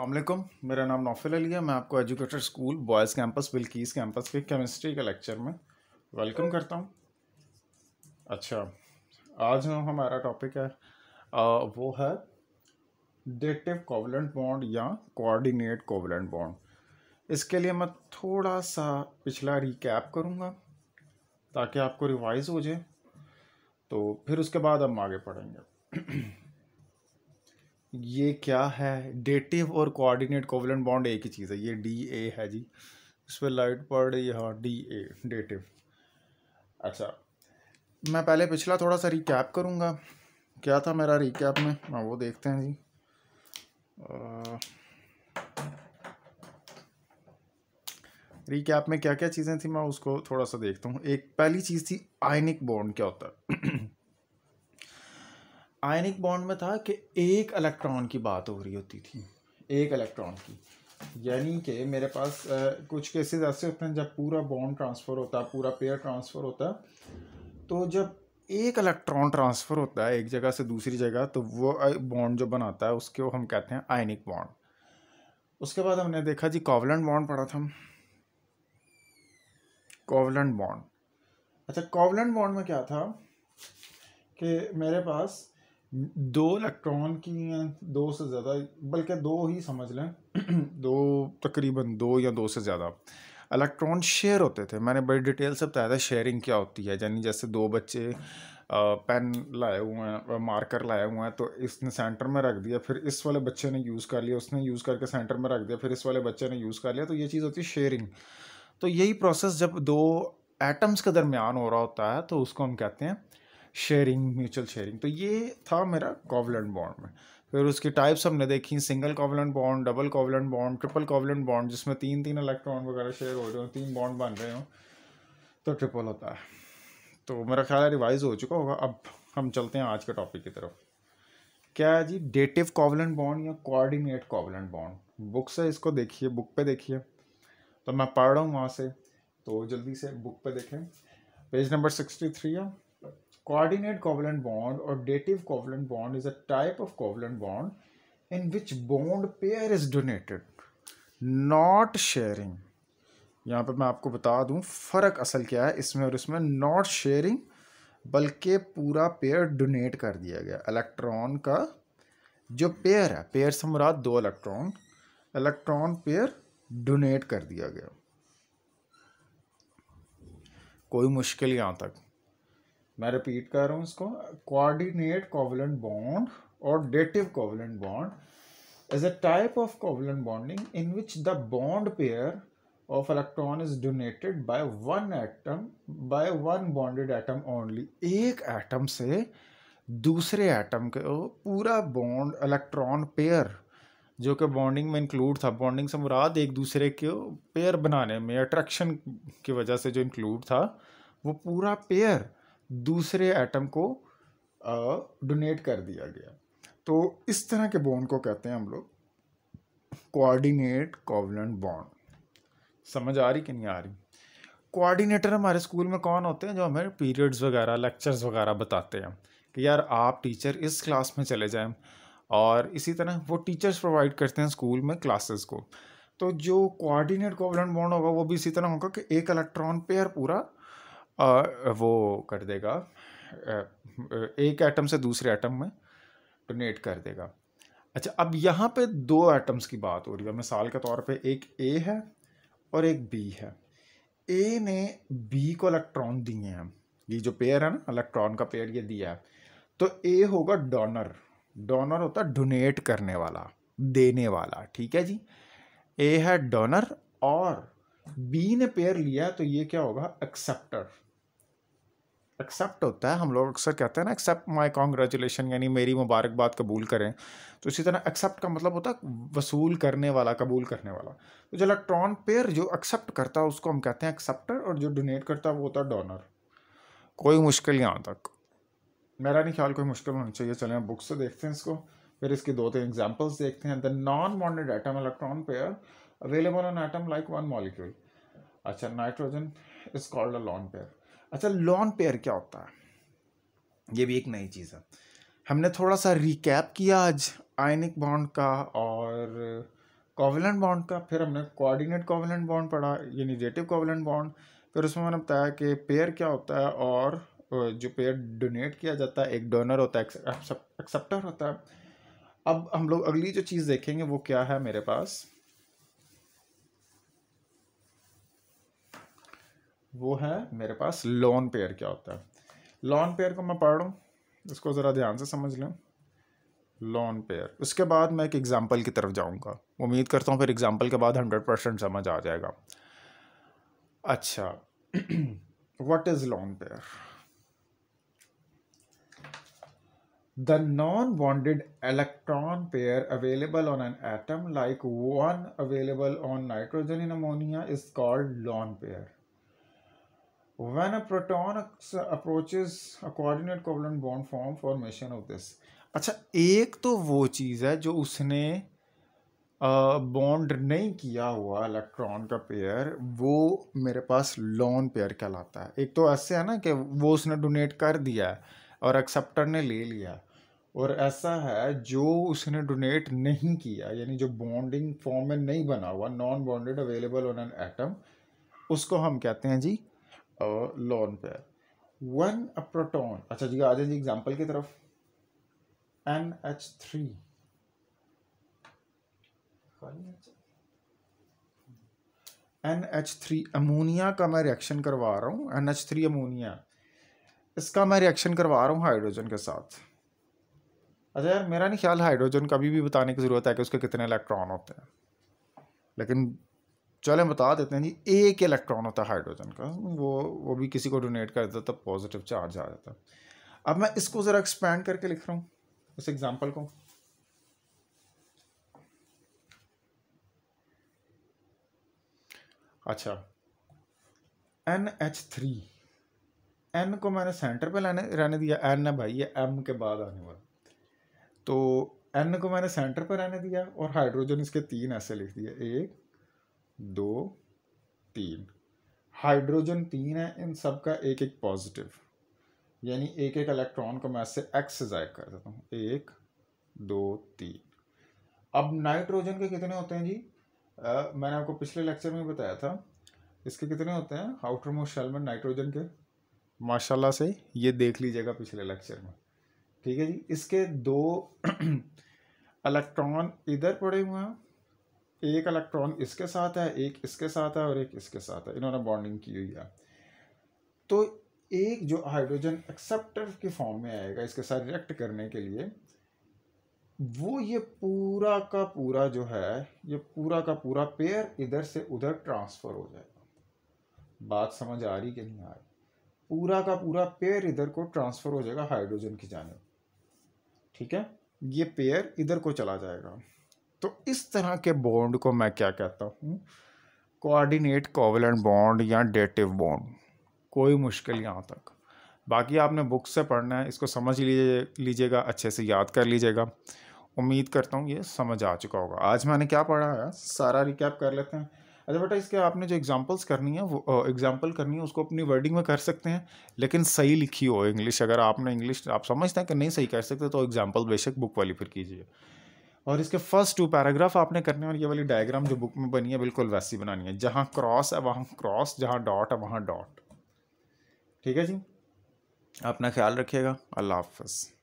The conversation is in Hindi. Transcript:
अल्लाम मेरा नाम नौफिल अली है मैं आपको educated school boys campus Bilquis campus के केमिस्ट्री के लेक्चर में वेलकम करता हूँ अच्छा आज हमारा टॉपिक है आ, वो है डेटिव कोवलेंट बॉन्ड या कोऑर्डिनेट कोवलेंट बॉन्ड इसके लिए मैं थोड़ा सा पिछला रिकैप करूँगा ताकि आपको रिवाइज हो जाए तो फिर उसके बाद हम आगे पढ़ेंगे ये क्या है डेटिव और कोऑर्डिनेट कोवलेंट बॉन्ड एक ही चीज़ है ये डी ए है जी इस पर लाइट पड़ रही है हाँ डी ए डेटिव अच्छा मैं पहले पिछला थोड़ा सा रिकैप करूँगा क्या था मेरा रिकैप में हाँ वो देखते हैं जी रिकैप में क्या क्या चीज़ें थी मैं उसको थोड़ा सा देखता हूँ एक पहली चीज़ थी आयनिक बॉन्ड क्या होता है आयनिक बॉन्ड में था कि एक इलेक्ट्रॉन की बात हो रही होती थी एक इलेक्ट्रॉन की यानी कि मेरे पास आ, कुछ केसेस ऐसे होते हैं जब पूरा बॉन्ड ट्रांसफ़र होता है पूरा पेयर ट्रांसफ़र होता तो जब एक इलेक्ट्रॉन ट्रांसफ़र होता है एक जगह से दूसरी जगह तो वो बॉन्ड जो बनाता है उसके वो हम कहते हैं आयनिक बॉन्ड उसके बाद हमने देखा जी कॉवलेंट बॉन्ड पढ़ा था कॉवलेंट बॉन्ड अच्छा कॉवलेंट बॉन्ड में क्या था कि मेरे पास दो इलेक्ट्रॉन की हैं दो से ज़्यादा बल्कि दो ही समझ लें दो तकरीबन दो या दो से ज़्यादा इलेक्ट्रॉन शेयर होते थे मैंने बड़ी डिटेल से बताया था शेयरिंग क्या होती है यानी जैसे दो बच्चे पेन लाए हुए हैं मार्कर लाए हुए हैं तो इसने सेंटर में रख दिया फिर इस वाले बच्चे ने यूज़ कर लिया उसने यूज़ करके सेंटर में रख दिया फिर इस वाले बच्चे ने यूज़ कर लिया तो ये चीज़ होती है शेयरिंग तो यही प्रोसेस जब दो एटम्स के दरमियान हो रहा होता है तो उसको हम कहते हैं शेयरिंग म्यूचुअल शेयरिंग तो ये था मेरा कॉवलेंट बॉन्ड में फिर उसकी टाइप्स हमने देखी single covalent bond double covalent bond triple covalent bond जिसमें तीन तीन इलेक्ट्रॉन वगैरह शेयर हो रहे हो तीन बॉन्ड बन रहे हो तो ट्रिपल होता है तो मेरा ख्याल है रिवाइज हो चुका होगा अब हम चलते हैं आज के टॉपिक की तरफ क्या है जी डेटिव कॉवलेंट बॉन्ड या कोऑर्डिनेट कॉवलेंट बॉन्ड बुक से इसको देखिए बुक पे देखिए तो मैं पढ़ रहा हूँ वहाँ से तो जल्दी से बुक पे देखें पेज नंबर सिक्सटी थ्री है Coordinate covalent bond or dative covalent bond is a type of covalent bond in which bond pair is donated, not sharing. यहाँ पर मैं आपको बता दूँ फ़र्क असल क्या है इसमें और इसमें नॉट शेयरिंग बल्कि पूरा पेयर डोनेट कर दिया गया इलेक्ट्रॉन का जो पेयर है पेयर से मुराद दो इलेक्ट्रॉन इलेक्ट्रॉन पेयर डोनेट कर दिया गया कोई मुश्किल यहाँ तक मैं रिपीट कर रहा हूँ इसको कोऑर्डिनेट कोवलेंट बॉन्ड और dative covalent bond is a type of covalent bonding in which the bond pair of electron is donated by one atom by one bonded atom only एक एटम से दूसरे एटम के पूरा बॉन्ड इलेक्ट्रॉन पेयर जो कि बॉन्डिंग में इंक्लूड था बॉन्डिंग से मुराद एक दूसरे के पेयर बनाने में अट्रैक्शन की वजह से जो इंक्लूड था वो पूरा पेयर दूसरे एटम को डोनेट कर दिया गया तो इस तरह के बॉन्ड को कहते हैं हम लोग कोऑर्डिनेट कोवलेंट बॉन्ड समझ आ रही कि नहीं आ रही कोऑर्डिनेटर हमारे स्कूल में कौन होते हैं जो हमें पीरियड्स वगैरह लेक्चर्स वगैरह बताते हैं कि यार आप टीचर इस क्लास में चले जाएं और इसी तरह वो टीचर्स प्रोवाइड करते हैं स्कूल में क्लासेस को तो जो कोऑर्डिनेट कोवलेंट बॉन्ड होगा वो भी इसी तरह होगा कि एक इलेक्ट्रॉन पेयर पूरा वो कर देगा एक एटम से दूसरे एटम में डोनेट कर देगा अच्छा अब यहाँ पे दो एटम्स की बात हो रही है मिसाल के तौर पे एक ए है और एक बी है ए ने बी को इलेक्ट्रॉन दिए हैं ये जो पेयर है ना इलेक्ट्रॉन का पेयर ये दिया है तो ए होगा डोनर डोनर होता है डोनेट करने वाला देने वाला ठीक है जी ए है डोनर और बी ने पेयर लिया तो ये क्या होगा एक्सेप्टर एक्सेप्ट होता है हम लोग अक्सर कहते हैं ना एक्सेप्ट माय कॉन्ग्रेचुलेशन यानी मेरी मुबारकबाद कबूल करें तो इसी तरह एक्सेप्ट का मतलब होता है वसूल करने वाला कबूल करने वाला तो जो इलेक्ट्रॉन पेयर जो एक्सेप्ट करता है उसको हम कहते हैं एक्सेप्टर और जो डोनेट करता है वो होता है डोनर कोई मुश्किल यहाँ तक मेरा नहीं ख्याल कोई मुश्किल होनी चाहिए चले हम बुक से देखते हैं इसको फिर इसके दो तीन एग्जाम्पल्स देखते हैं the non bonded atom electron pair available on atom like one molecule अच्छा nitrogen is called a lone pair अच्छा लॉन पेयर क्या होता है ये भी एक नई चीज़ है हमने थोड़ा सा रिकैप किया आज आयनिक बॉन्ड का और कोवलेंट बॉन्ड का फिर हमने कोऑर्डिनेट कोवलेंट बॉन्ड पढ़ा यानी रेटिव कोवलेंट बॉन्ड फिर उसमें मैंने बताया कि पेयर क्या होता है और जो पेयर डोनेट किया जाता है एक डोनर होता है एक्सेप्टर होता है अब हम लोग अगली जो चीज़ देखेंगे वो क्या है मेरे पास वो है मेरे पास लॉन पेयर क्या होता है लॉन पेयर को मैं पढ़ रहा हूँ इसको ज़रा ध्यान से समझ लें लॉन पेयर उसके बाद मैं एक एग्ज़ाम्पल की तरफ जाऊँगा उम्मीद करता हूँ फिर एग्ज़ाम्पल के बाद हंड्रेड परसेंट समझ आ जाएगा अच्छा what is lone pair the non bonded electron pair available on an atom like one available on nitrogen in ammonia is called lone pair when a proton approaches a coordinate covalent bond form formation of this अच्छा एक तो वो चीज़ है जो उसने बॉन्ड नहीं किया हुआ इलेक्ट्रॉन का पेयर वो मेरे पास लॉन पेयर कहलाता है एक तो ऐसे है ना कि वो उसने डोनेट कर दिया है और एक्सेप्टर ने ले लिया और ऐसा है जो उसने डोनेट नहीं किया यानी जो बॉन्डिंग फॉर्म में नहीं बना हुआ non bonded available on an atom उसको हम कहते हैं जी lone pair when a proton अच्छा जी आ जाए जी एग्जाम्पल की तरफ N H three N H three ammonia का मैं रिएक्शन करवा रहा हूँ एन एच थ्री अमोनिया इसका मैं रिएक्शन करवा रहा हूँ हाइड्रोजन के साथ अच्छा यार मेरा नहीं ख्याल हाइड्रोजन का भी बताने की ज़रूरत है कि उसके कितने इलेक्ट्रॉन होते हैं लेकिन चलें बता देते हैं जी एक इलेक्ट्रॉन होता है हाइड्रोजन का वो वो भी किसी को डोनेट कर देता तब पॉजिटिव चार्ज आ जाता अब मैं इसको ज़रा एक्सपैंड करके लिख रहा हूँ उस एग्ज़ाम्पल को अच्छा एन एच थ्री एन को मैंने सेंटर पे लाने रहने दिया एन है भाई ये एम के बाद आने वाला तो एन को मैंने सेंटर पर रहने दिया और हाइड्रोजन इसके तीन ऐसे लिख दिए एक दो तीन हाइड्रोजन तीन है इन सब का एक एक पॉजिटिव यानी एक एक इलेक्ट्रॉन को मैं इससे एक्स से जायक कर देता हूँ एक दो तीन अब नाइट्रोजन के कितने होते हैं जी आ, मैंने आपको पिछले लेक्चर में बताया था इसके कितने होते हैं आउटर मोस्ट शेल में नाइट्रोजन के माशाल्लाह से ये देख लीजिएगा पिछले लेक्चर में ठीक है जी इसके दो इलेक्ट्रॉन इधर पड़े हुए हैं एक इलेक्ट्रॉन इसके साथ है एक इसके साथ है और एक इसके साथ है इन्होंने बॉन्डिंग की हुई है तो एक जो हाइड्रोजन एक्सेप्टर के फॉर्म में आएगा इसके साथ रिएक्ट करने के लिए वो ये पूरा का पूरा जो है ये पूरा का पूरा पेयर इधर से उधर ट्रांसफ़र हो जाएगा बात समझ आ रही कि नहीं आ रही पूरा का पूरा पेयर इधर को ट्रांसफ़र हो जाएगा हाइड्रोजन की जाने ठीक है ये पेयर इधर को चला जाएगा तो इस तरह के बॉन्ड को मैं क्या कहता हूँ कोऑर्डिनेट कोवलेंट बॉन्ड या डेटिव बॉन्ड कोई मुश्किल यहाँ तक बाकी आपने बुक से पढ़ना है इसको समझ लीजिए लीजिएगा अच्छे से याद कर लीजिएगा उम्मीद करता हूँ ये समझ आ चुका होगा आज मैंने क्या पढ़ा है सारा रिकैप कर लेते हैं अच्छा बेटा इसके आपने जो एग्जांपल्स करनी है वो एग्जांपल करनी है उसको अपनी वर्डिंग में कर सकते हैं लेकिन सही लिखी हो इंग्लिश अगर आपने इंग्लिश आप समझते हैं कि नहीं सही कर सकते तो एग्जांपल बेशक बुक वाली फिर कीजिए और इसके फर्स्ट टू पैराग्राफ आपने करने और ये वाली डायग्राम जो बुक में बनी है बिल्कुल वैसी बनानी है जहाँ क्रॉस है वहाँ क्रॉस जहाँ डॉट है वहाँ डॉट ठीक है जी अपना ख्याल रखिएगा अल्लाह हाफ